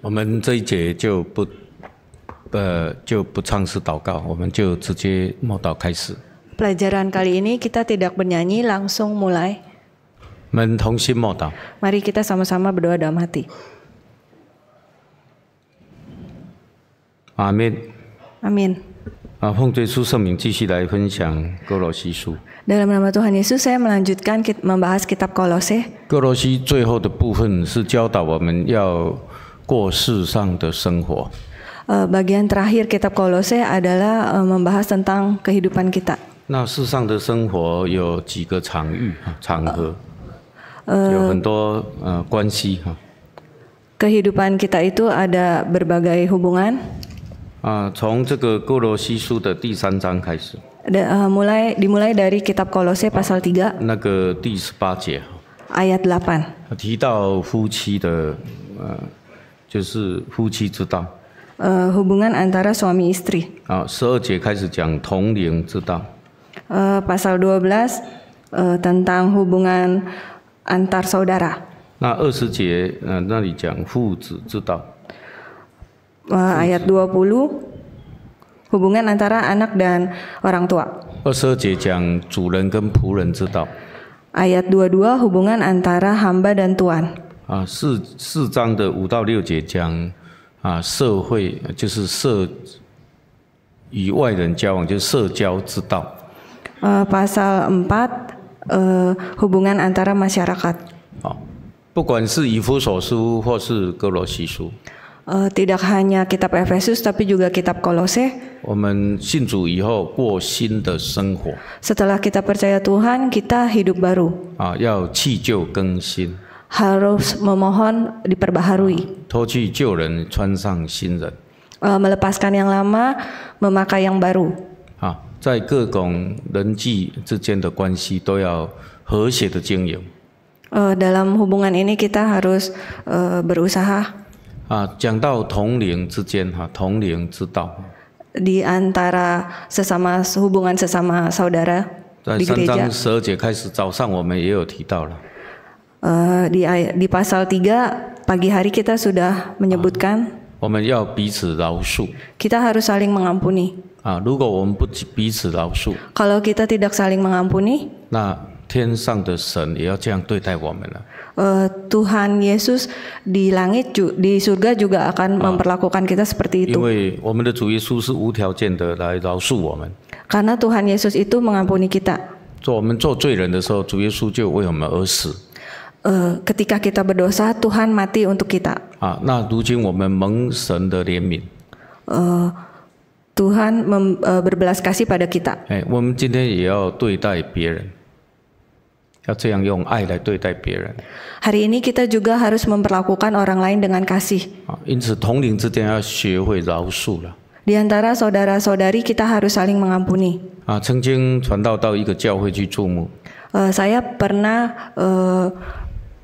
我们这一节就不，呃，就不唱诗祷告，我们就直接默祷开始。Pelajaran kali ini kita tidak bernyanyi, langsung mulai. 们同心默祷。Mari kita sama-sama berdoa dalam hati. Amin. Amin. 啊，奉耶稣圣名继续来分享哥罗西书。Dalam nama Tuhan Yesus, saya melanjutkan membahas kitab Kolose. 哥罗西最后的部分是教导我们要 Bagian terakhir kitab Kolose adalah eh, membahas tentang kehidupan kita. kehidupan kita itu ada berbagai hubungan. uh, mulai dimulai dari kitab Kolose pasal 3. Ayat 8. 就是夫妻之道。呃，hubungan antara suami istri。啊，十二节开始讲同龄之道。呃，pasal dua belas tentang hubungan antar saudara。那二十节，嗯，那里讲父子之道。啊，ayat dua puluh hubungan antara anak dan orang tua。二十二节讲主人跟仆人之道。ayat dua dua hubungan antara hamba dan tuan。啊，四四章的五到六节讲，啊，社会就是社与外人交往就是社交之道。呃，pasal empat, eh hubungan antara masyarakat. 好，不管是以弗所书或是哥罗西书。eh tidak hanya Kitab Efesus tapi juga Kitab Kolose. 我们信主以后过新的生活。setelah kita percaya Tuhan kita hidup baru. 啊，要弃旧更新。harus memohon diperbaharui. E, melepaskan yang lama, memakai yang baru. E, dalam hubungan ini kita harus uh, berusaha. 啊，讲到同龄之间哈，同龄之道。Di antara sesama hubungan sesama saudara. 在三章十二节开始，早上我们也有提到了。Eh, di pasal 3 pagi hari kita sudah menyebutkan kita harus saling mengampuni. Ah, Kalau kita tidak saling mengampuni, Tuhan Yesus di langit di surga juga akan ah. memperlakukan kita seperti itu. Karena Tuhan Yesus itu mengampuni kita. 做我们做罪人的时候，主耶稣就为我们而死。Eh, ketika kita berdosa, Tuhan mati untuk kita. 啊，那如今我们蒙神的怜悯。呃，Tuhan ah, nah, eh, eh, berbelas kasih pada kita. Ya, ya, Hari ini kita juga harus memperlakukan orang lain dengan kasih. Ah, ya, Di antara saudara-saudari kita harus saling mengampuni. Ah, saya pernah uh,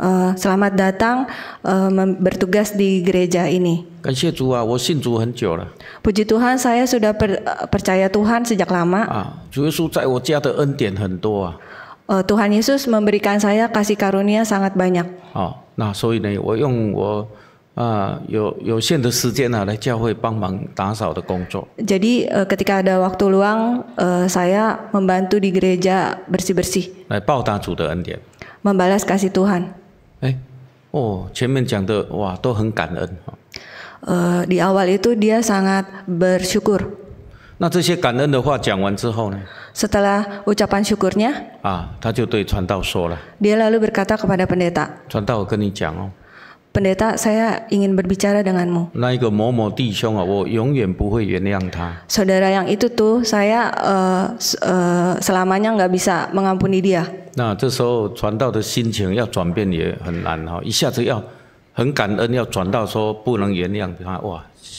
Eh, selamat datang eh, bertugas di gereja ini. Puji Tuhan, saya sudah per, percaya Tuhan sejak lama. Ah，Tuhan Yesus memberikan saya kasih karunia sangat banyak. Oh, nah, saya uh, ketika ada waktu luang, uh, saya membantu di gereja bersih-bersih. membalas kasih Tuhan. 哎，哦，前面讲的哇都很感恩哈。呃，di eh? oh, awal itu dia sangat bersyukur. 那这些感恩的话讲完之后呢？Setelah ucapan syukurnya, 啊，他就对传道说了。Dia lalu berkata kepada pendeta. 传道，我跟你讲哦。pendeta, saya ingin berbicara denganmu. Saudara yang itu tuh, saya uh, uh, selamanya nggak bisa mengampuni dia. Nah,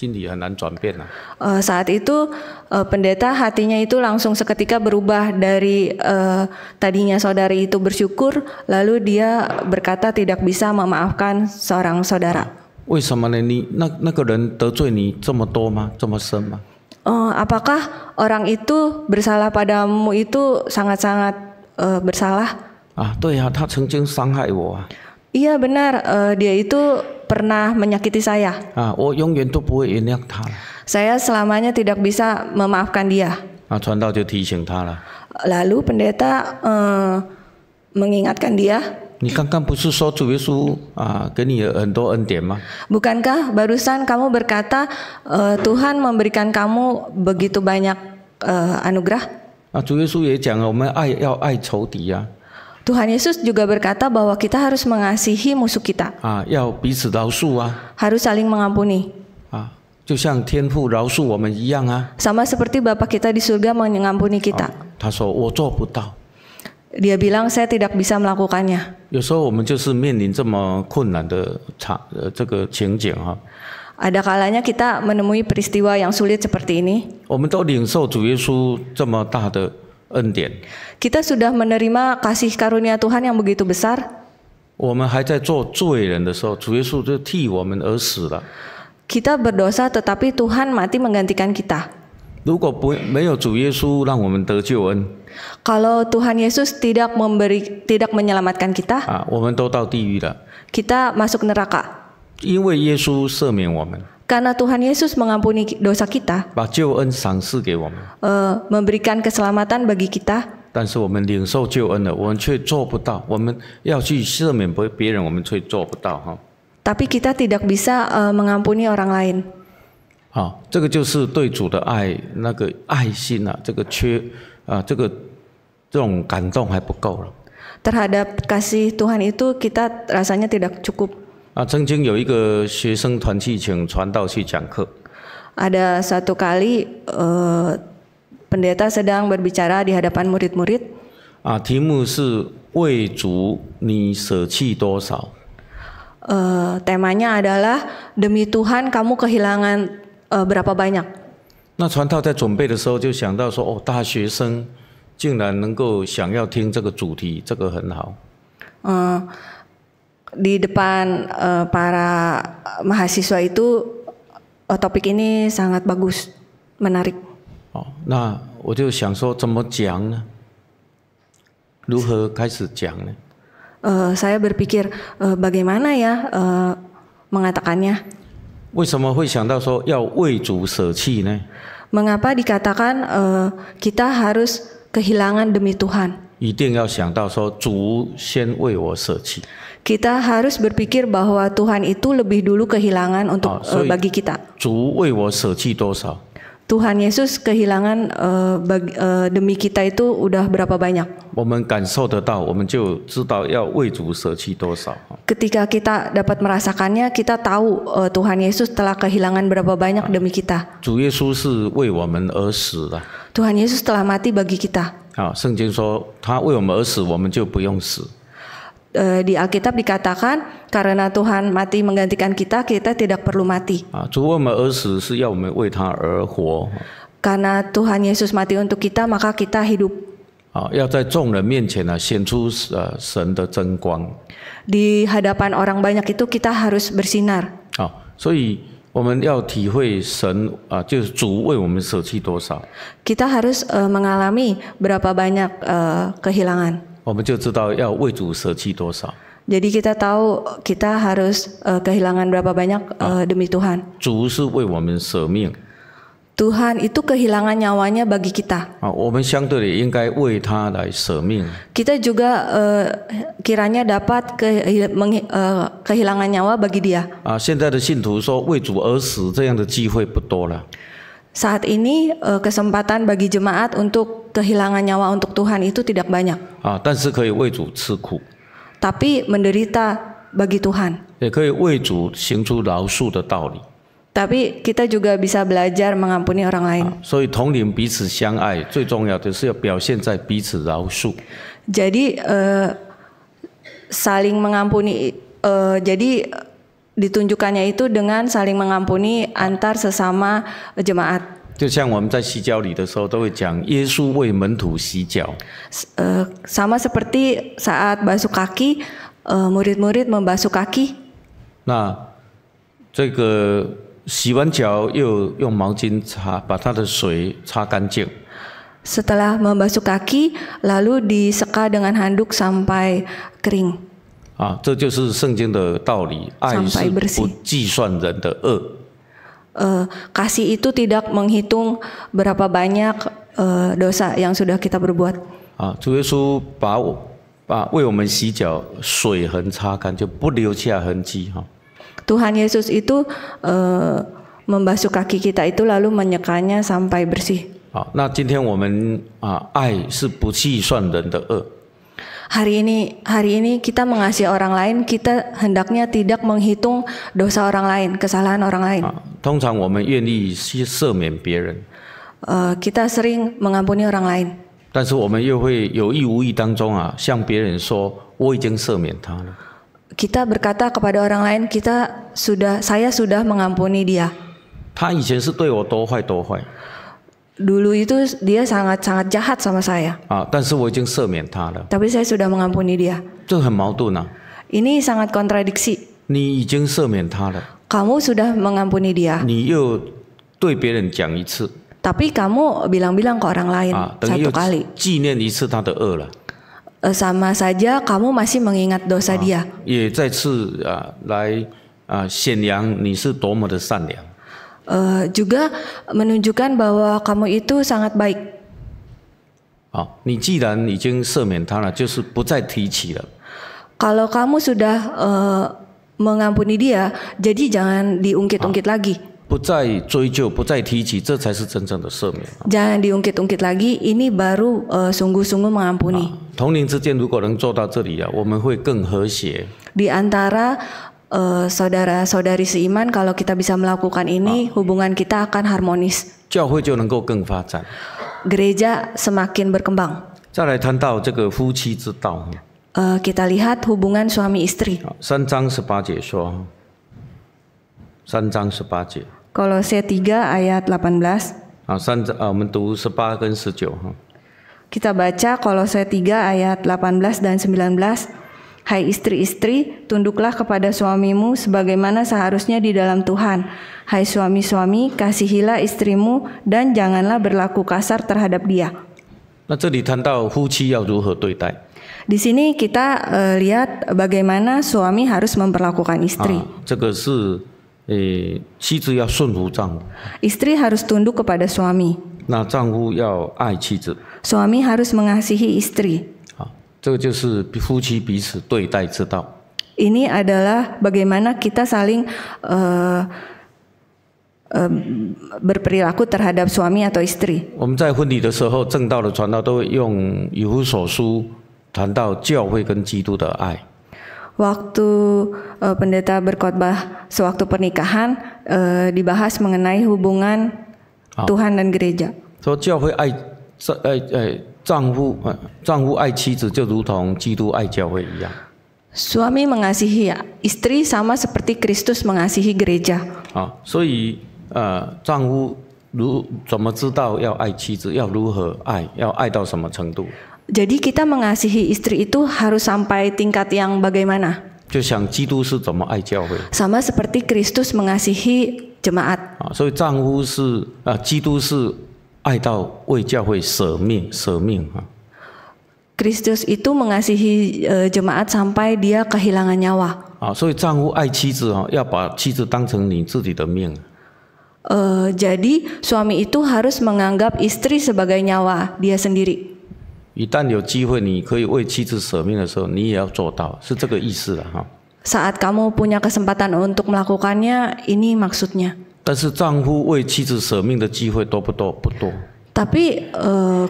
心理很难转变呐、啊。呃，saat ya, ah. eh, itu uh, pendeta hatinya itu langsung seketika berubah dari uh, tadinya saudari itu bersyukur, lalu dia berkata tidak bisa memaafkan seorang saudara. apakah orang itu bersalah padamu itu sangat-sangat uh, bersalah? Ah, Iya benar, uh, dia itu pernah menyakiti saya. Ah, oh, saya selamanya tidak bisa memaafkan dia. Ah, Lalu pendeta uh, mengingatkan dia. Bukankah barusan kamu berkata uh, Tuhan memberikan kamu begitu banyak uh, anugerah? Ah, Tuhan Yesus juga berkata bahwa kita harus mengasihi musuh kita. Ah, harus saling mengampuni. Ah, sama seperti Bapak kita di surga mengampuni kita. Ah, dia bilang saya tidak bisa melakukannya. Ada kalanya kita menemui peristiwa yang sulit seperti ini. Kita sudah menerima kasih karunia Tuhan yang begitu besar. Kita berdosa tetapi Tuhan mati menggantikan kita. Kalau Tuhan Yesus tidak memberi tidak menyelamatkan kita，啊，我们都到地狱了。kita masuk neraka。因为耶稣赦免我们。karena Tuhan Yesus mengampuni dosa kita. memberikan keselamatan bagi kita. Tapi kita tidak bisa eh, mengampuni orang lain. 好，这个就是对主的爱，那个爱心啊，这个缺啊，这个这种感动还不够了。Terhadap kasih Tuhan itu kita rasanya tidak cukup. 啊，曾经有一个学生团体请传道去讲课。Ada satu kali pendeta sedang berbicara di hadapan murid-murid. Ah, tema 是为主你舍弃多少？Temanya adalah demi Tuhan kamu kehilangan berapa banyak？那传道在准备的时候就想到说，哦，大学生竟然能够想要听这个主题，这个很好。嗯。di depan uh, para mahasiswa itu uh, topik ini sangat bagus, menarik. Oh, nah, saya berpikir uh, bagaimana ya uh, mengatakannya. Mengapa dikatakan uh, kita harus kehilangan demi Tuhan? kita harus berpikir bahwa Tuhan itu lebih dulu kehilangan untuk oh, uh, bagi kita. Tuhan Yesus kehilangan uh, bagi, uh, demi kita itu udah berapa banyak? Ketika kita dapat merasakannya, kita tahu uh, Tuhan Yesus telah kehilangan berapa banyak ah. demi kita. Tuhan Yesus telah mati bagi kita. 啊，圣经说他为我们而死，我们就不用死。Eh, di Alkitab dikatakan karena Tuhan mati menggantikan kita, kita tidak perlu mati. Ah, karena Tuhan Yesus mati untuk kita, maka kita hidup. Ah, di hadapan orang banyak itu kita harus bersinar. Ah, kita harus eh, mengalami berapa banyak eh, kehilangan. 我们就知道要为主舍弃多少。Jadi kita tahu kita harus kehilangan berapa banyak demi Tuhan. 主是为我们舍命。Tuhan itu kehilangan nyawanya bagi kita。啊，我们相对的应该为他来舍命。Kita juga kiranya dapat kehilangan nyawa bagi dia。啊，现在的信徒说为主而死这样的机会不多了。saat ini eh, kesempatan bagi jemaat untuk kehilangan nyawa untuk Tuhan itu tidak banyak. Ah, Tapi menderita bagi Tuhan. Tapi kita juga bisa belajar mengampuni orang lain. Ah, Jadi uh, eh, saling mengampuni. Uh, jadi ditunjukkannya itu dengan saling mengampuni antar sesama jemaat. 就像我们在洗脚礼的时候都会讲，耶稣为门徒洗脚。呃，sama eh, seperti saat basuh kaki, eh, murid-murid membasuh kaki. membasuh kaki, lalu diseka dengan handuk sampai kering. 啊，这就是圣经的道理，爱是不计算人的恶。呃，kasih itu tidak menghitung berapa banyak dosa yang sudah kita berbuat。啊，主耶稣把把为我们洗脚，水痕擦干，就不留下痕迹哈。Tuhan Yesus itu membasuh kaki kita itu lalu menyekanya sampai bersih。好，那今天我们啊，爱是不计算人的恶。hari ini hari ini kita mengasihi orang lain, kita hendaknya tidak menghitung dosa orang lain, kesalahan orang lain. Uh, kita sering mengampuni orang lain. kita berkata kepada orang lain kita sudah saya sudah mengampuni dia dulu itu dia sangat-sangat jahat sama saya. Ah, Tapi saya sudah mengampuni dia. Ini sangat kontradiksi. Kamu sudah mengampuni dia. Tapi kamu bilang-bilang ke orang lain ah, satu kali. Sama saja kamu masih mengingat dosa ah, dia. 也再次啊来啊显扬你是多么的善良。uh, juga menunjukkan bahwa kamu itu sangat baik. Ah, Kalau kamu sudah uh, mengampuni dia, jadi jangan diungkit-ungkit ah, lagi. 不再追究，不再提起，这才是真正的赦免。Jangan diungkit-ungkit lagi, ini baru eh, sungguh-sungguh sungguh -sungguh mengampuni. 同龄之间如果能做到这里啊，我们会更和谐。Di antara uh, eh, saudara-saudari seiman kalau kita bisa melakukan ini oh. hubungan kita akan harmonis. Gereja semakin berkembang. Uh, kita lihat hubungan suami istri. Kalau saya 3 ayat 18. Ah, kita baca kalau saya 3 ayat 18 dan 19. Hai istri-istri, tunduklah kepada suamimu sebagaimana seharusnya di dalam Tuhan. Hai suami-suami, kasihilah istrimu dan janganlah berlaku kasar terhadap dia. di sini kita uh, lihat bagaimana suami harus memperlakukan istri. istri harus tunduk kepada suami. suami harus mengasihi istri. 这就是夫妻彼此对待之道。Ini adalah bagaimana kita saling uh, uh, berperilaku terhadap suami atau istri. 我们在婚礼的时候，正道的传道都会用以弗所书谈到教会跟基督的爱。waktu uh, eh, pendeta berkhotbah sewaktu pernikahan uh, dibahas mengenai hubungan ah. Tuhan dan gereja. 丈夫丈夫爱妻子就如同基督爱教会一样。Suami mengasihi istri sama seperti Kristus mengasihi gereja. kita mengasihi istri itu harus sampai tingkat yang bagaimana? seperti Kristus mengasihi jemaat。啊，所以丈夫是啊，基督是。爱到为教会舍命，舍命啊。Kristus itu mengasihi e, jemaat sampai dia kehilangan nyawa. Ah, so, 丈夫爱妻子啊，要把妻子当成你自己的命。Uh, e, jadi suami itu harus menganggap istri sebagai nyawa dia sendiri. 一旦有机会你可以为妻子舍命的时候，你也要做到，是这个意思了，哈。Saat kamu punya kesempatan untuk melakukannya, ini maksudnya. 但是丈夫为妻子舍命的机会多不多？不多。tapi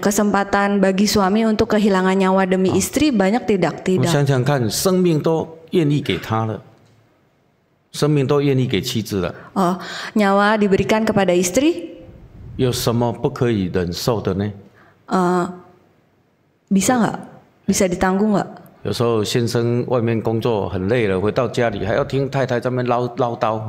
kesempatan bagi suami untuk kehilangan nyawa demi istri banyak tidak tidak. 想想看，生命都愿意给他了，生命都愿意给妻子了。oh nyawa diberikan kepada istri. 有什么不可以忍受的呢？ah bisa nggak? bisa ditanggung nggak? 有时候先生外面工作很累了，回到家里还要听太太这边唠唠叨。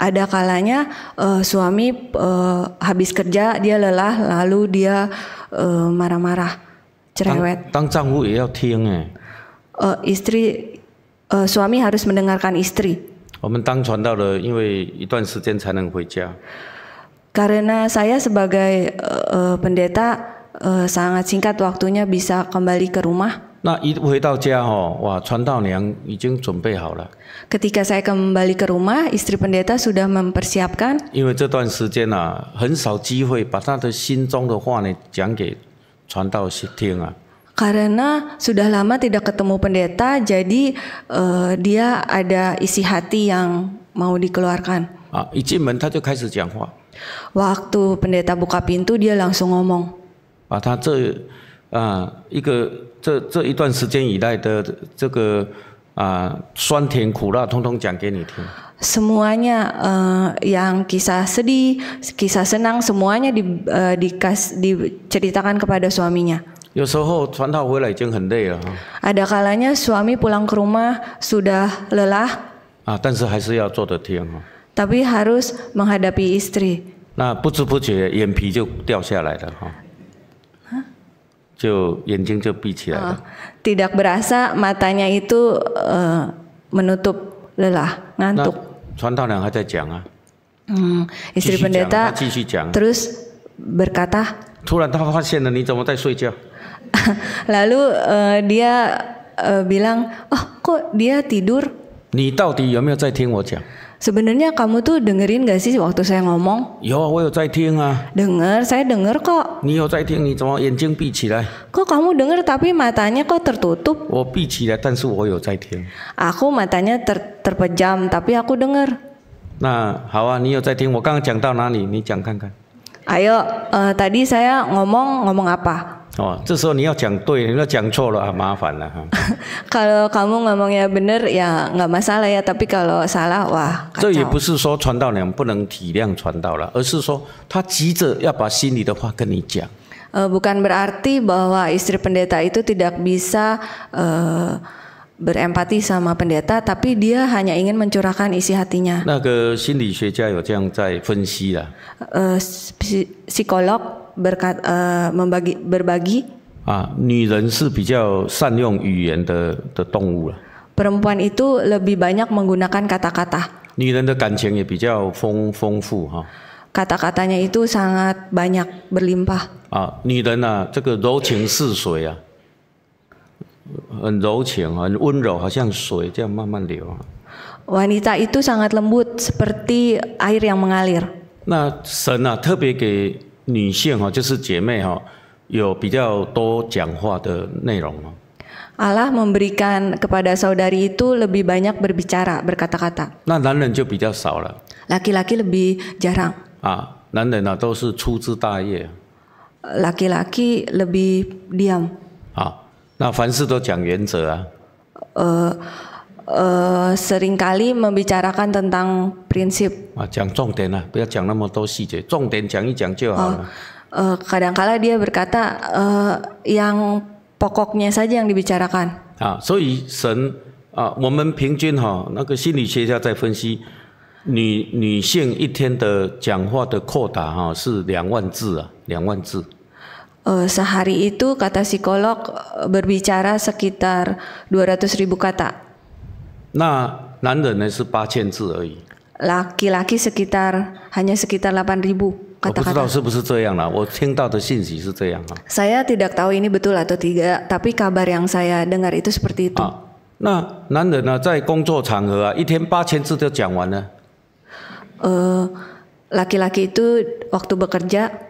ada kalanya uh, suami uh, habis kerja dia lelah lalu dia eh, marah-marah uh, marah -marah, cerewet. Tang, tang uh, istri uh, suami harus mendengarkan istri. Karena saya sebagai uh, pendeta uh, sangat singkat waktunya bisa kembali ke rumah. Ketika saya kembali ke rumah, istri pendeta sudah mempersiapkan. Karena sudah lama tidak ketemu pendeta, jadi eh, dia ada isi hati yang mau dikeluarkan. Waktu pendeta buka pintu, dia langsung ngomong. Nah, 啊一个这这一段时间以来的这个啊酸甜苦辣，通通讲给你听。semuanya uh, yang kisah sedih, kisah senang semuanya di, uh, dikas, diceritakan kepada suaminya. Ada kalanya suami pulang ke rumah sudah lelah. Ah, tapi harus menghadapi istri. 那不知不觉眼皮就掉下来了哈。就眼睛就闭起来了。tidak berasa matanya itu uh, menutup lelah, ngantuk. 传道人还在讲啊。嗯，istri pendeta 继续讲，terus berkata。突然他发现了你怎么在睡觉。Lalu uh, dia uh, bilang, oh kok dia tidur? 你到底有没有在听我讲？Sebenarnya kamu tuh dengerin gak sih waktu saya ngomong? Yo, ah. saya zai ting ah. Dengar, saya dengar kok. Ni yo zai ting, ni zama yanjing bi qilai. Kok kamu dengar tapi matanya kok tertutup? Wo bi qilai, dan su wo yo zai ting. Aku matanya ter terpejam tapi aku dengar. Nah, hawa ni yo zai ting, wo gang jiang dao nani, ni jiang kan kan. Ayo, uh, tadi saya ngomong ngomong apa? 哦，这时候你要讲对，你要讲错了啊，麻烦了哈。Kalau kamu ngomongnya benar ya nggak masalah ya, tapi kalau salah wah. 这也不是说传道娘不能体谅传道了，而是说他急着要把心里的话跟你讲。Bukan berarti bahwa istri pendeta itu tidak bisa。berempati sama pendeta, tapi dia hanya ingin mencurahkan isi hatinya. Uh, psikolog berkat, uh, membagi berbagi. Ah, Perempuan itu lebih banyak menggunakan kata-kata. Kata-katanya itu sangat banyak berlimpah. Ah, 很柔情，很温柔，好像水这样慢慢流。Wanita itu sangat lembut seperti air yang mengalir. Allah memberikan kepada saudari itu lebih banyak berbicara, berkata-kata. Nah, Laki-laki lebih jarang. Ah, laki laki lebih diam. Ah. 那凡事都讲原则啊。呃呃，经常 ly 谈论关于原则。啊，讲重点啊，不要讲那么多细节，重点讲一讲就好了。呃，有时候他讲，呃，只讲重点。啊，所以神啊，我们平均哈，那个心理学家在分析，女女性一天的讲话的扩大哈，是两万字啊，两万字。uh, sehari itu kata psikolog eh, berbicara sekitar 200 ribu kata. Nah, 男人呢是八千字而已。laki-laki sekitar hanya sekitar 8 ribu kata-kata. Saya tidak tahu ini betul atau tidak, tapi kabar yang saya dengar itu seperti itu. nah, laki laki itu waktu bekerja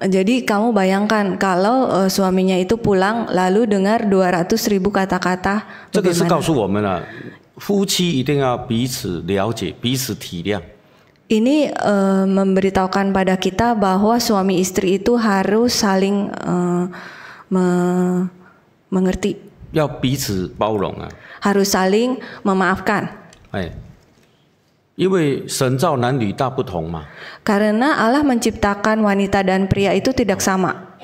Eh, jadi kamu bayangkan kalau uh, suaminya itu pulang lalu dengar 200 ribu kata-kata. Ini uh, eh, memberitahukan pada kita bahwa suami istri itu harus saling uh, me mengerti. Harus saling memaafkan. 因为神造男女大不同嘛。Karena Allah menciptakan wanita dan pria itu tidak sama.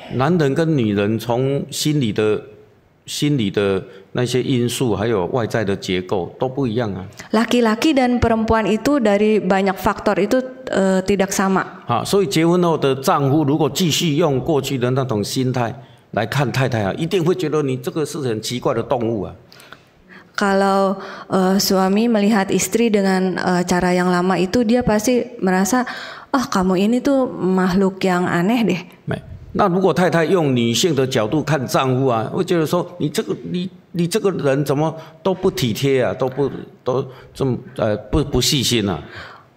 Laki-laki dan perempuan itu dari banyak faktor itu tidak sama. a 所以结婚后的丈夫如果继续用过去的那种心态来看太太啊，一定会觉得你这个是很奇怪的动物啊。kalau uh, suami melihat istri dengan uh, cara yang lama itu dia pasti merasa oh kamu ini tuh makhluk yang aneh deh.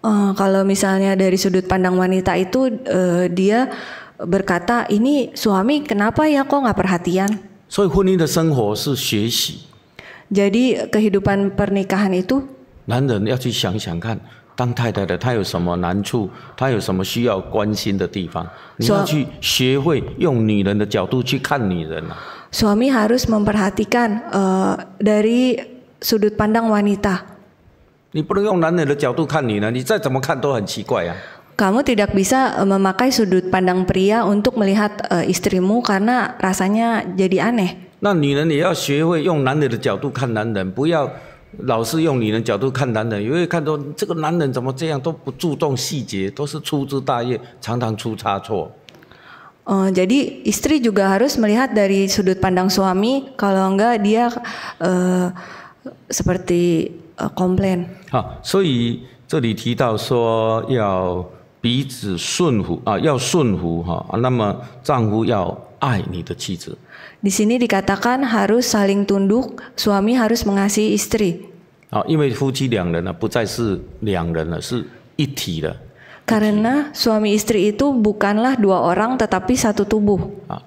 Nah, kalau misalnya dari sudut pandang wanita itu uh, dia berkata ini suami kenapa ya kok nggak perhatian？所以婚姻的生活是学习。jadi kehidupan pernikahan itu Suami harus memperhatikan eh, dari sudut pandang wanita. Kamu tidak bisa eh, memakai sudut pandang pria untuk melihat eh, istrimu karena rasanya jadi aneh. 那女人也要学会用男人的角度看男人，不要老是用女人角度看男人，因为看到这个男人怎么这样都不注重细节，都是粗枝大叶，常常出差错。哦，jadi istri juga harus melihat dari sudut pandang suami, kalau enggak dia seperti komplain. 好，所以这里提到说要彼此顺服啊，要顺服哈，那么丈夫要爱你的妻子。Di sini dikatakan harus saling tunduk, suami harus mengasihi istri. Oh, Karena suami istri itu bukanlah dua orang tetapi satu tubuh. Ah,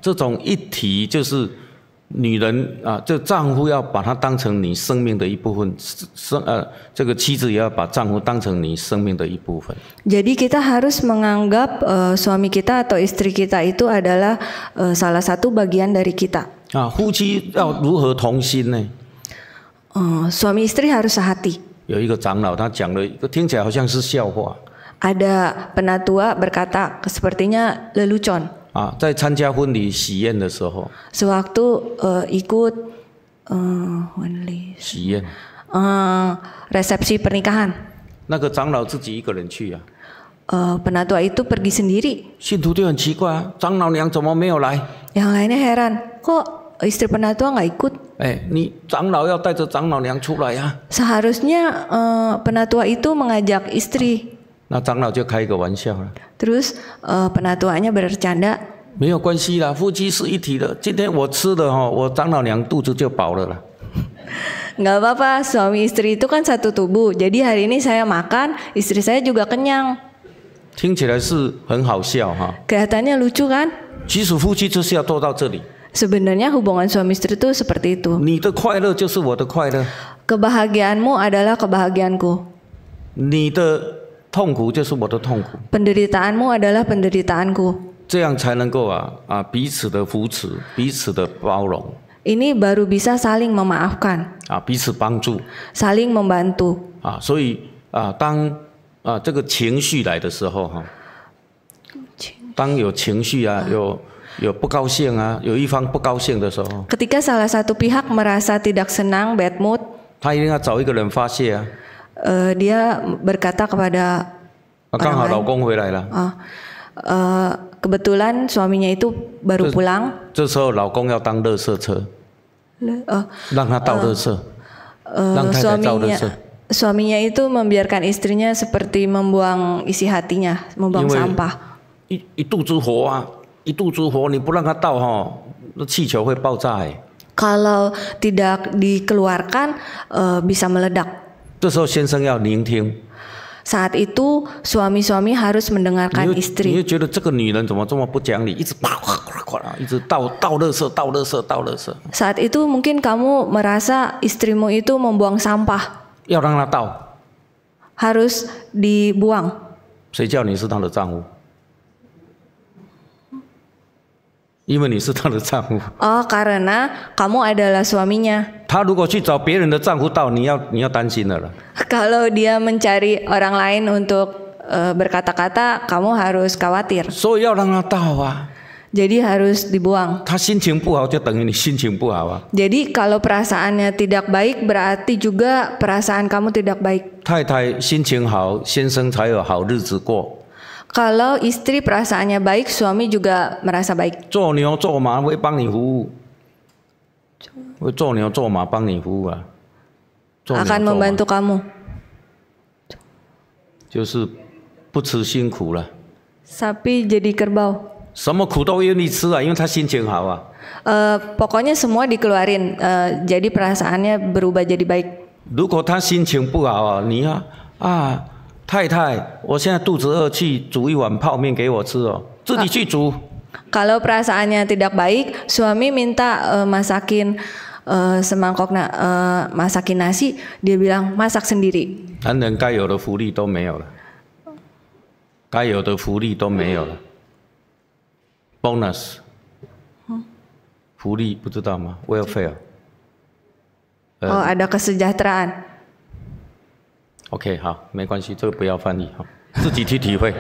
女人啊，这丈夫要把她当成你生命的一部分，生呃，这个妻子也要把丈夫当成你生命的一部分。Jadi kita harus menganggap、uh, eh, suami kita atau istri kita itu adalah、uh, eh, salah satu bagian dari kita. 啊，夫妻要如何同心呢？嗯，suami istri harus sehati。有一个长老他讲了一个听起来好像是笑话。Ada penatua berkata, sepertinya lelucon. 啊，在参加婚礼喜宴的时候，sewaktu uh, eh, ikut uh, eh, 婚礼喜宴，uh, resepsi pernikahan。那个长老自己一个人去呀、啊。Uh, penatua itu pergi sendiri. 信徒就很奇怪啊，长老娘怎么没有来？Yang lainnya heran, kok istri penatua nggak ikut? 哎，你长老要带着长老娘出来呀、啊。Seharusnya uh, eh, penatua itu mengajak istri. 那长老就开一个玩笑了。Terus uh, eh, penatuanya bercanda. 没有关系啦，夫妻是一体的。今天我吃的哈，我长老娘肚子就饱了啦。Nggak apa-apa, suami istri itu kan satu tubuh. Jadi hari ini saya makan, istri saya juga kenyang. 听起来是很好笑哈。Kelihatannya lucu kan? 其实夫妻就是要做到这里。Sebenarnya hubungan suami istri itu seperti itu. 你的快乐就是我的快乐。Kebahagiaanmu adalah kebahagiaanku. 你的痛苦就是我的痛苦。Penderitaanmu adalah penderitaanku。这样才能够啊啊彼此的扶持，彼此的包容。Ini baru bisa saling memaafkan。啊，彼此帮助。Saling membantu。啊，所以啊，当啊这个情绪来的时候哈，当有情绪啊，有有不高兴啊，有一方不高兴的时候。Ketika salah satu pihak merasa tidak senang, bad mood。他一定要找一个人发泄啊。uh, dia berkata kepada orang lain. Kong 回来了. Uh, uh, kebetulan suaminya itu baru itu pulang. 这时候老公要当垃圾车. Le, uh, Lang uh, uh, suaminya, suaminya itu membiarkan istrinya seperti membuang isi hatinya, membuang iya, iya. sampah. 一一肚子火啊，一肚子火，你不让它到哈，那气球会爆炸哎。Kalau tidak dikeluarkan uh, bisa meledak. Saat itu suami-suami harus mendengarkan 你就, istri. itu mungkin kamu merasa istrimu itu membuang sampah. Harus dibuang. Oh karena kamu adalah suaminya. 她如果去找别人的丈夫到，你要你要担心的了。Kalau dia mencari orang lain untuk uh, berkata-kata, kamu harus khawatir. 所以要让她到啊。Jadi harus dibuang. Jadi kalau perasaannya tidak baik berarti juga perasaan kamu tidak baik. 先生才有好日子过. Kalau istri perasaannya baik, suami juga merasa baik. Akan membantu kamu. Sapi jadi kerbau. Uh, pokoknya semua dikeluarin, uh, jadi perasaannya berubah jadi baik. 如果他心情不好啊，你要啊。太太，我现在肚子饿，去煮一碗泡面给我吃哦。自己去煮。Kalau perasaannya tidak baik, suami minta masakin semangkok n a masakin nasi, dia bilang masak sendiri。男人该有的福利都没有了，该有的福利都没有了。Bonus，福利不知道吗 w e l f a r e o ada kesejahteraan。OK，好，没关系，这个不要翻译哈，自己去体会。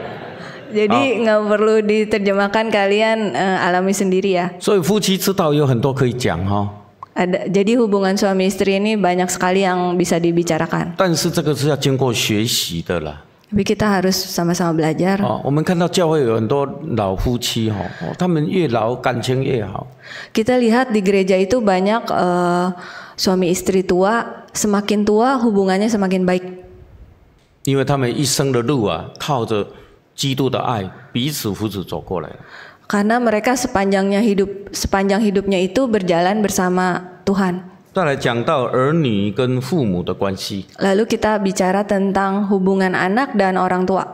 Jadi nggak perlu diterjemahkan kalian eh, alami sendiri ya. jadi hubungan suami istri ini banyak sekali yang bisa dibicarakan. 但是这个是要经过学习的啦。Tapi kita harus sama-sama belajar. Oh, lihat di gereja itu banyak uh, suami istri tua, semakin tua hubungannya semakin baik. 因为他们一生的路啊，靠着基督的爱，彼此扶持走过来。Karena mereka sepanjangnya hidup sepanjang hidupnya itu berjalan bersama Tuhan. Lalu kita bicara tentang hubungan anak dan orang tua.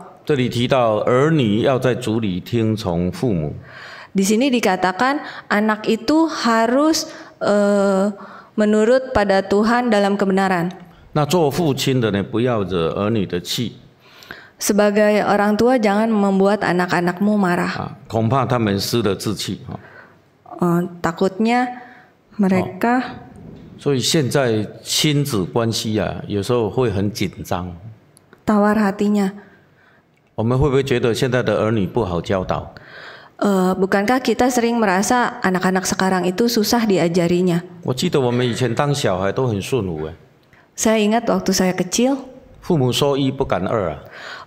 Di sini dikatakan anak itu harus eh, menurut pada Tuhan dalam kebenaran. 那做父亲的呢，不要惹儿女的气。Sebagai orang tua jangan membuat anak-anakmu marah。恐怕他们失了志气啊。Oh, takutnya mereka。所以现在亲子关系啊，有时候会很紧张。Tawar hatinya。我们会不会觉得现在的儿女不好教导？呃，Bukankah kita sering merasa anak-anak sekarang itu susah diajarinya？我记得我们以前当小孩都很顺服诶。Saya ingat waktu saya kecil. Er?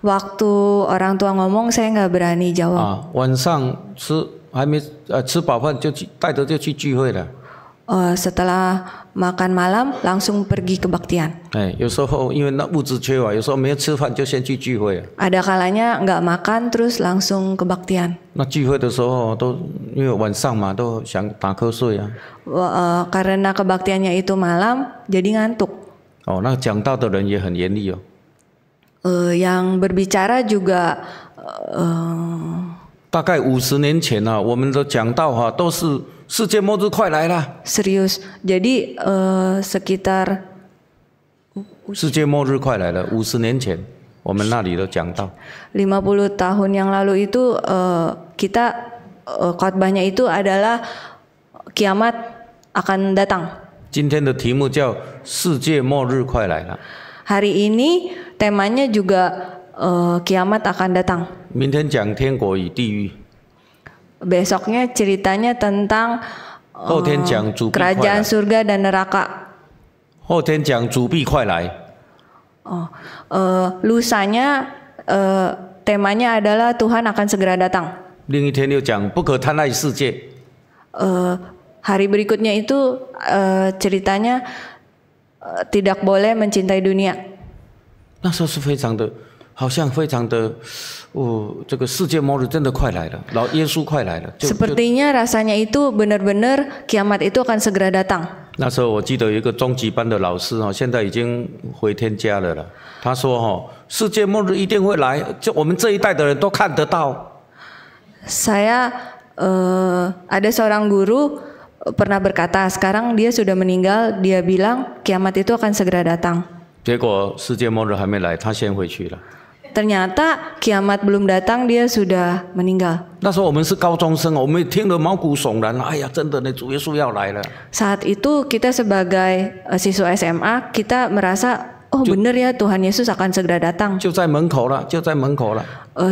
Waktu orang tua ngomong saya nggak berani jawab. Uh, setelah makan malam langsung pergi ke baktian. Eh, Ada kalanya nggak makan terus langsung ke baktian. Uh, karena kebaktiannya itu malam, jadi ngantuk. 哦，那讲道的人也很严厉哦。呃，yang berbicara juga uh, jadi uh, sekitar 世界末日快来了。五十年前，我们那里的讲道。Lima puluh tahun yang lalu itu uh, kita uh, khotbahnya itu adalah kiamat akan datang. 今天的题目叫“世界末日快来了”。Hari ini temanya juga eh, kiamat akan datang. Besoknya ceritanya tentang uh, kerajaan surga dan neraka. Eh, lusanya eh, temanya adalah Tuhan akan segera datang. Hari berikutnya itu uh, ceritanya uh, tidak boleh mencintai dunia. Sepertinya rasanya itu benar-benar kiamat itu akan segera datang. 那时候我记得有一个中级班的老师哈，现在已经回天家了了。他说哈，世界末日一定会来，就我们这一代的人都看得到。Saya eh, ada seorang guru pernah berkata, sekarang dia sudah meninggal, dia bilang kiamat itu akan segera datang. Ternyata kiamat belum datang, dia sudah meninggal. Saat itu kita sebagai eh, siswa SMA, kita merasa Oh benar ya Tuhan Yesus akan segera datang.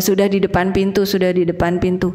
sudah di depan pintu, sudah di depan pintu.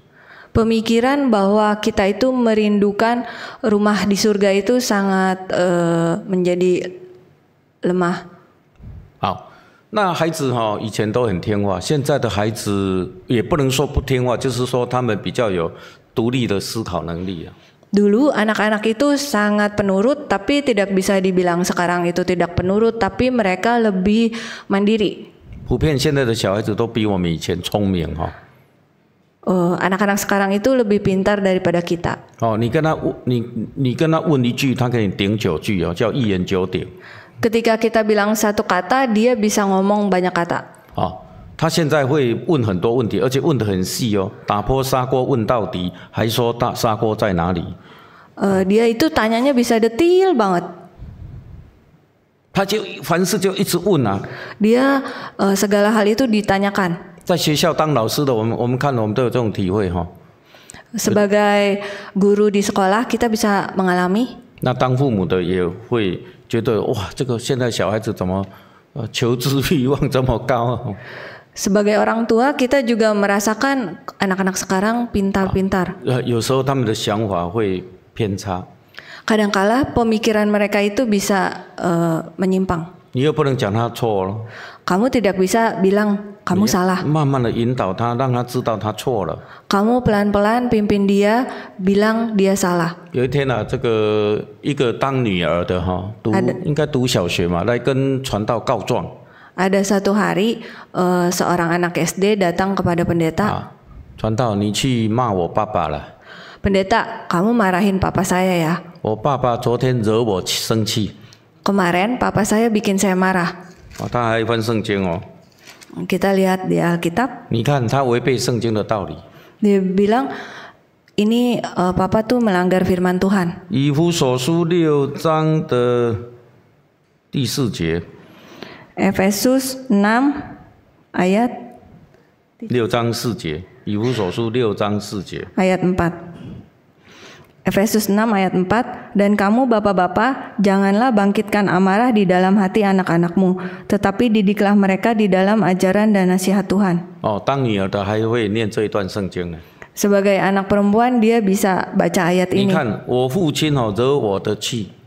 pemikiran bahwa kita itu merindukan rumah di surga itu sangat uh, menjadi lemah. 好，那孩子哈、哦、以前都很听话，现在的孩子也不能说不听话，就是说他们比较有独立的思考能力啊。Dulu anak-anak itu sangat penurut, tapi tidak bisa dibilang sekarang itu tidak penurut, tapi mereka lebih mandiri. 普遍现在的小孩子都比我们以前聪明哈、哦。anak anak anak-anak sekarang itu lebih pintar daripada kita. Ketika kita bilang satu kata, dia bisa ngomong banyak kata. dia itu tanyanya bisa detail banget. uh, segala hal itu ditanyakan。在学校当老师的，我们我们看了，我们都有这种体会哈。Sebagai guru di sekolah kita bisa mengalami. orang tua kita juga merasakan anak-anak sekarang pintar-pintar. pemikiran mereka itu bisa eh, menyimpang. Kamu tidak bisa bilang kamu salah. Kamu pelan-pelan pimpin dia bilang dia salah. Ada, satu hari uh, seorang anak SD datang kepada pendeta. Ah, kamu marahin papa saya ya. Oh, papa 昨天惹我生气。Kemarin papa saya bikin saya marah. Oh, kita lihat di Alkitab. Dia bilang ini uh, papa tuh melanggar firman Tuhan. Efesus 6 ayat Ayat 4. Efesus 6 ayat 4, dan kamu bapak-bapak janganlah bangkitkan amarah di dalam hati anak-anakmu, tetapi didiklah mereka di dalam ajaran dan nasihat Tuhan. Oh, Sebagai anak perempuan dia bisa baca ayat ini.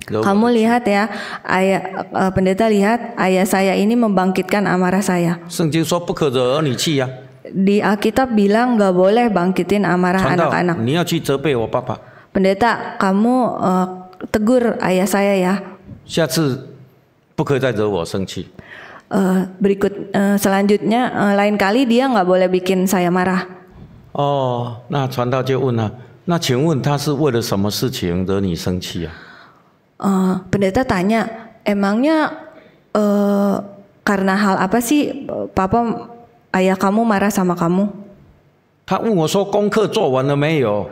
Kamu lihat ya, ayah uh, e, pendeta lihat ayah saya ini membangkitkan amarah saya. Di Alkitab bilang nggak boleh bangkitin amarah anak-anak pendeta kamu uh, tegur ayah saya ya. Uh, berikut uh, selanjutnya uh, lain kali dia nggak boleh bikin saya marah. Oh, 那传道就问了，那请问他是为了什么事情惹你生气啊？Uh, pendeta tanya, emangnya uh, karena hal apa sih papa ayah kamu marah sama kamu? 他问我说功课做完了没有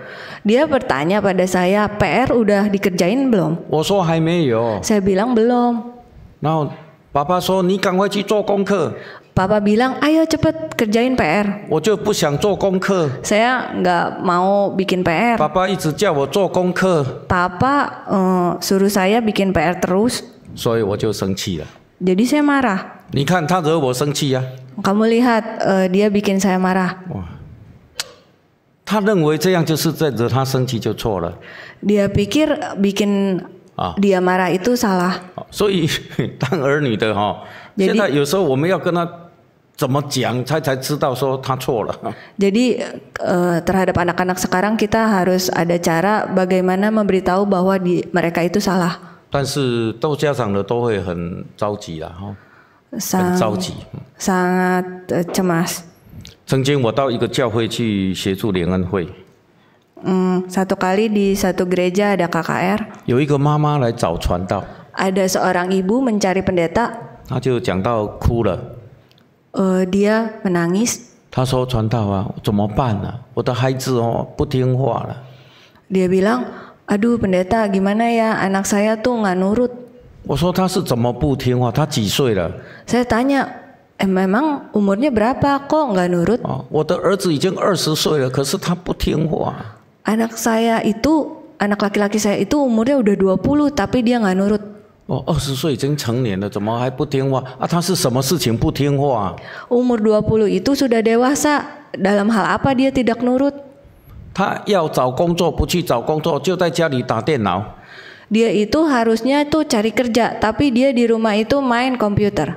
？Dia bertanya pada saya, PR udah dikerjain belum? Saya bilang belum. Papa bilang, ayo cepet kerjain PR. nggak mau bikin PR. Papa 一直叫我做功课。Papa um, eh, suruh saya bikin PR terus. saya marah. Kamu lihat uh, dia bikin saya marah. 他认为这样就是在惹他生气，就错了。Dia pikir bikin dia marah itu salah。所以当儿女的哈，现在有时候我们要跟他怎么讲，他才知道说他错了。Jadi terhadap anak-anak sekarang kita harus ada cara bagaimana memberitahu bahwa mereka itu salah。但是做家长的都会很着急了哈，很着急，sangat cemas。曾经我到一个教会去协助联恩会。嗯, satu kali di satu gereja ada KKR. seorang ibu mencari pendeta. 她就讲到哭了。呃，dia menangis. Dia bilang, aduh pendeta gimana ya anak saya tuh nggak nurut. Saya tanya Eh, memang umurnya berapa kok nggak nurut? Oh, anak saya itu anak laki-laki saya itu umurnya udah 20 tapi dia nggak nurut. Oh, 20 Umur 20 itu sudah dewasa. Dalam hal apa dia tidak nurut? dia itu harusnya tuh cari kerja, tapi dia di rumah itu main komputer.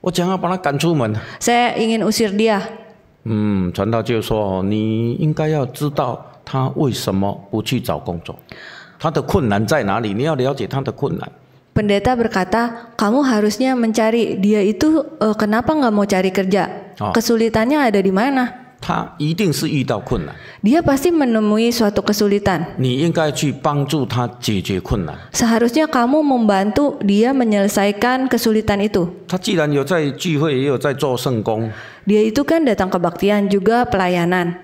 我想要把他赶出门。saya ingin usir dia。嗯，传道就说你应该要知道他为什么不去找工作，他的困难在哪里，你要了解他的困难。Pendeta berkata kamu harusnya mencari dia itu kenapa nggak mau cari kerja kesulitannya ada di mana。他一定是遇到困难。Dia pasti menemui suatu kesulitan. kamu membantu dia menyelesaikan kesulitan itu. Dia itu kan datang kebaktian juga pelayanan.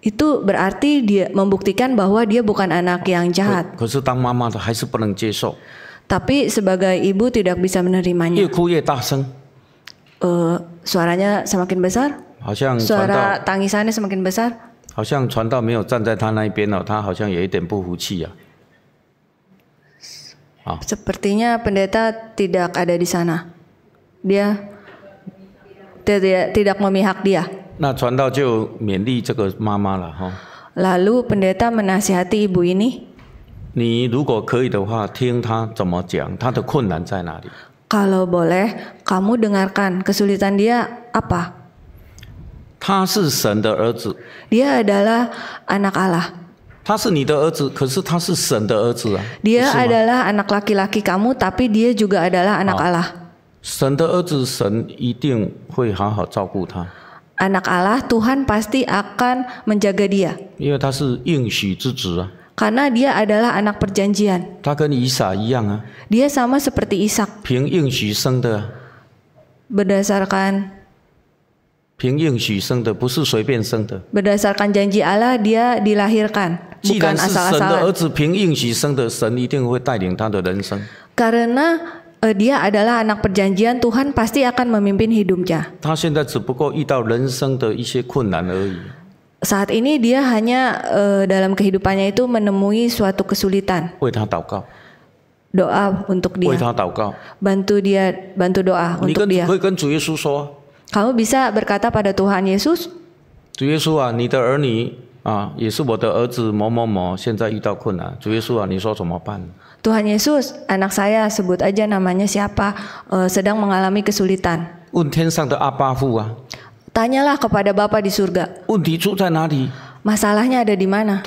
Itu berarti dia membuktikan bahwa dia bukan anak yang jahat. Tapi sebagai ibu tidak bisa menerimanya. Eh, suaranya semakin Suara tangisannya semakin Sepertinya pendeta tidak ada di Dia tidak tidak memihak dia。那传道就勉励这个妈妈了哈。Lalu nah, pendeta menasihati ibu ini。你如果可以的话，听他怎么讲，他的困难在哪里？kalau boleh, kamu dengarkan kesulitan dia apa? Dia adalah anak Allah. Dia adalah anak laki-laki kamu, tapi dia juga adalah anak Allah. anak Allah, Tuhan pasti akan menjaga dia. 因为他是应许之子啊。karena dia adalah anak perjanjian. Dia sama seperti Ishak. Berdasarkan Berdasarkan janji Allah dia dilahirkan bukan asal-asalan. Karena uh, e, dia adalah anak perjanjian Tuhan pasti akan memimpin hidupnya saat ini dia hanya uh, dalam kehidupannya itu menemui suatu kesulitan. Doa untuk dia. Bantu dia, bantu doa untuk dia. Kamu bisa berkata pada Tuhan Yesus. Tuhan Yesus, ah, ah, Tuhan Yesus, anak saya sebut aja namanya siapa uh, sedang mengalami kesulitan. ah. Tanyalah kepada Bapa di surga. Masalahnya ada di mana?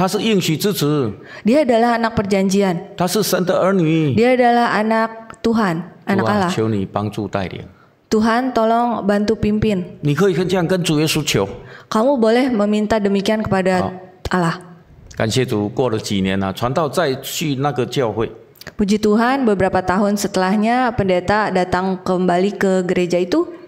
Dia adalah anak perjanjian. Dia adalah anak Tuhan, anak Allah. Tuhan tolong bantu pimpin. Kamu boleh meminta demikian kepada Allah. Puji Tuhan, beberapa tahun setelahnya pendeta datang kembali ke gereja itu.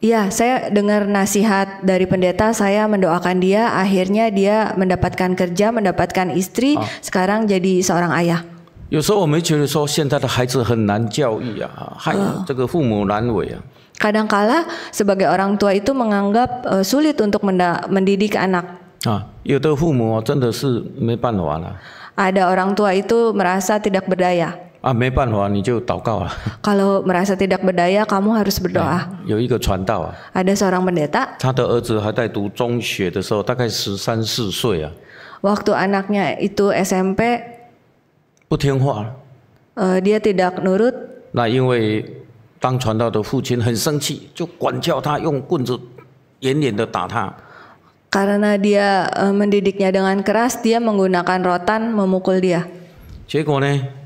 Iya, saya dengar nasihat dari pendeta, saya mendoakan dia, akhirnya dia mendapatkan kerja, mendapatkan istri, ah. sekarang jadi seorang ayah. 有时候我们觉得说现在的孩子很难教育啊，害这个父母难为啊。Kadangkala sebagai orang tua itu menganggap e, sulit untuk mendidik anak. 啊，有的父母真的是没办法了。Ada orang tua itu merasa tidak berdaya. Kalau merasa tidak berdaya, kamu harus berdoa. 有一个传道啊，ada seorang pendeta. 他的儿子还在读中学的时候，大概十三四岁啊。Waktu anaknya itu SMP. 不听话了。呃，dia tidak nurut。那因为当传道的父亲很生气，就管教他，用棍子严严的打他。Karena dia eh, mendidiknya dengan keras, dia menggunakan rotan memukul dia. 结果呢？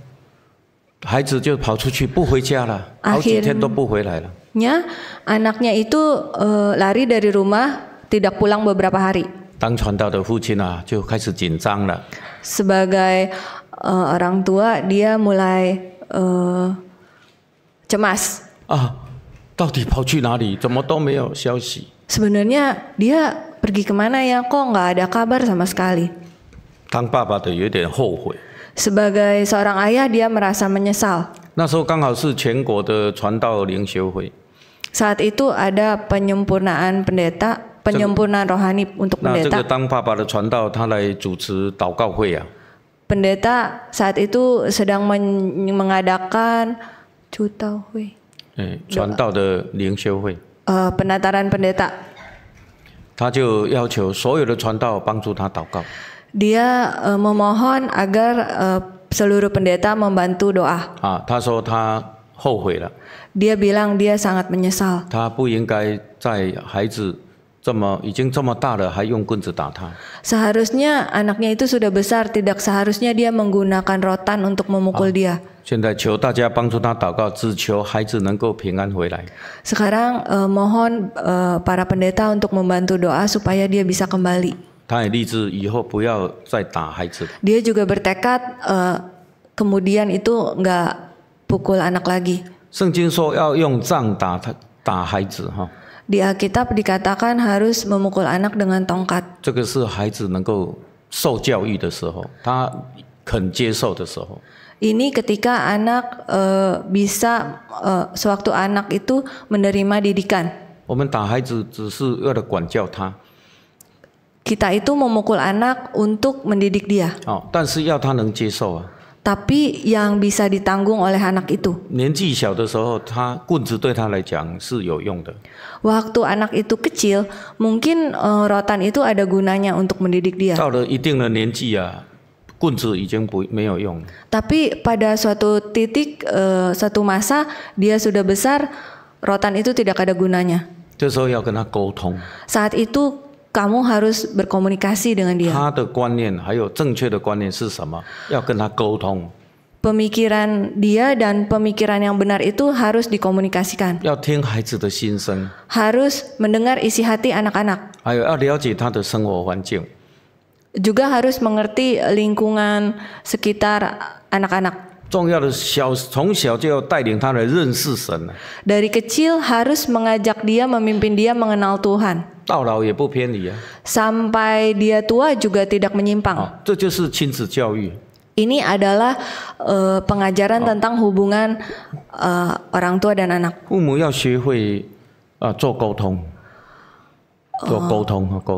孩子就跑出去不回家了，好几天都不回来了。nya，anaknya itu lari dari rumah, tidak pulang beberapa hari。当传道的父亲呐，就开始紧张了。sebagai orang tua dia mulai cemas。啊，到底跑去哪里？怎么都没有消息。sebenarnya dia pergi kemana ya? kok nggak ada kabar sama sekali。当爸爸的有点后悔。Sebagai seorang ayah, dia merasa menyesal. 那时候刚好是全国的传道灵修会。Saat itu ada penyempurnaan pendeta, penyempurnaan rohani untuk pendeta. 那这个当爸爸的传道，他来主持祷告会啊。Pendeta saat itu sedang mengadakan cutau hui. Eh, 传道的灵修会。呃，penataran pendeta。他就要求所有的传道帮助他祷告。dia uh, memohon agar uh, seluruh pendeta membantu doa. Ah, Dia bilang dia sangat menyesal. 他不应该在孩子这么已经这么大了，还用棍子打他。Seharusnya anaknya itu sudah besar, tidak seharusnya dia menggunakan rotan untuk memukul dia. Sekarang uh, mohon uh, para pendeta untuk membantu doa supaya dia bisa kembali. 他也立志以后不要再打孩子。Dia juga bertekad kemudian itu n g g a k pukul anak lagi. 圣经说要用杖打他打孩子哈。Di Alkitab dikatakan harus memukul anak dengan tongkat。这个是孩子能够受教育的时候，他肯接受的时候。Ini ketika anak bisa sewaktu anak itu menerima didikan。我们打孩子只是为了管教他。kita itu memukul anak untuk mendidik dia. Oh, 但是要他能接受啊。tapi yang bisa ditanggung oleh anak itu. Waktu anak itu kecil, mungkin uh, rotan itu ada gunanya untuk mendidik dia. Tapi pada suatu titik, uh, suatu masa dia sudah besar, rotan itu tidak ada gunanya. Saat itu kamu harus berkomunikasi dengan dia. Pemikiran dia dan pemikiran yang benar itu harus dikomunikasikan. Harus mendengar isi hati anak-anak. Juga harus mengerti lingkungan sekitar anak-anak. dari kecil harus mengajak dia memimpin dia mengenal Tuhan. Sampai dia tua juga tidak menyimpang. Oh, Ini adalah uh, pengajaran oh. tentang hubungan uh, orang tua dan anak.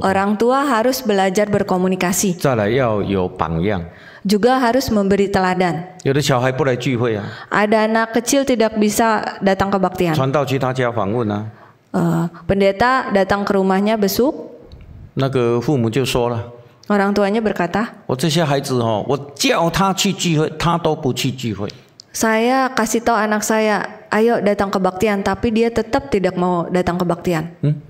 Orang tua harus belajar berkomunikasi. Juga harus memberi teladan. Ada anak kecil tidak bisa datang ke baktian. Eh, pendeta datang ke rumahnya besuk. orang tuanya berkata, Saya kasih tahu anak saya, ayo datang ke baktian, tapi dia tetap tidak mau datang ke baktian. Hmm?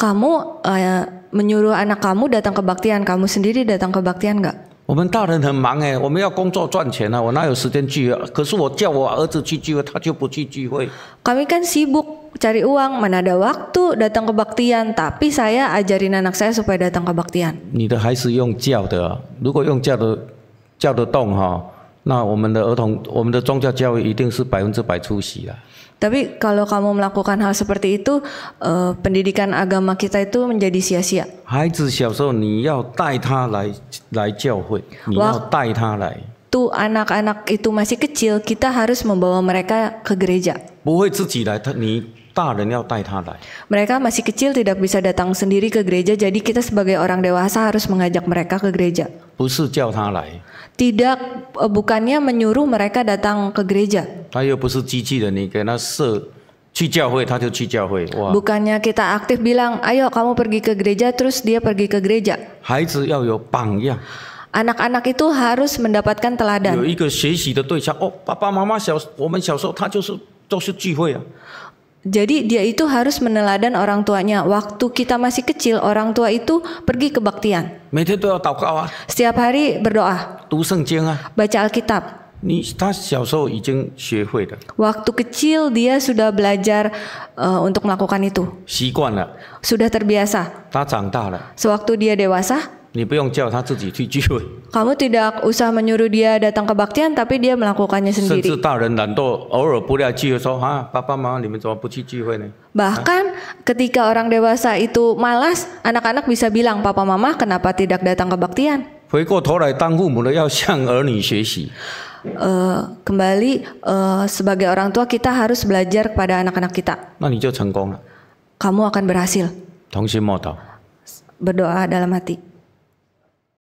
Kamu eh, menyuruh anak kamu datang ke baktian, kamu sendiri datang ke baktian nggak? 我们大人很忙哎，我们要工作赚钱啊，我哪有时间聚会？可是我叫我儿子去聚会，他就不去聚会。我们 can sibuk cari uang, mana ada waktu datang ke baktian. tapi saya ajarin anak saya supaya datang ke baktian. 你的孩子用教的，如果用教的教得动哈，那我们的儿童我们的宗教教育一定是百分之百出席的。Tapi kalau kamu melakukan hal seperti itu, uh, pendidikan agama kita itu menjadi sia-sia. Waktu anak-anak itu masih kecil, kita harus membawa mereka ke gereja. Mereka masih kecil tidak bisa datang sendiri ke gereja, jadi kita sebagai orang dewasa harus mengajak mereka ke gereja. Tidak, e, bukannya menyuruh mereka datang ke gereja. Bukannya kita aktif bilang, ayo kamu pergi ke gereja, terus dia pergi ke gereja. anak anak itu harus mendapatkan teladan. 有一个学习的对象哦，爸爸妈妈小我们小时候他就是都是聚会啊。jadi dia itu harus meneladan orang tuanya. Waktu kita masih kecil, orang tua itu pergi kebaktian. Setiap hari berdoa. Ah. Baca Alkitab. Waktu kecil dia sudah belajar uh, untuk melakukan itu. Sudah terbiasa. Sewaktu dia dewasa. Kamu tidak usah menyuruh dia datang ke baktian, tapi dia melakukannya sendiri. Bahkan ketika orang dewasa itu malas, anak-anak bisa bilang, Papa Mama kenapa tidak datang baktian? Uh, kembali uh, sebagai orang tua kita harus belajar kepada anak-anak kita. Kamu akan berhasil. Berdoa dalam hati.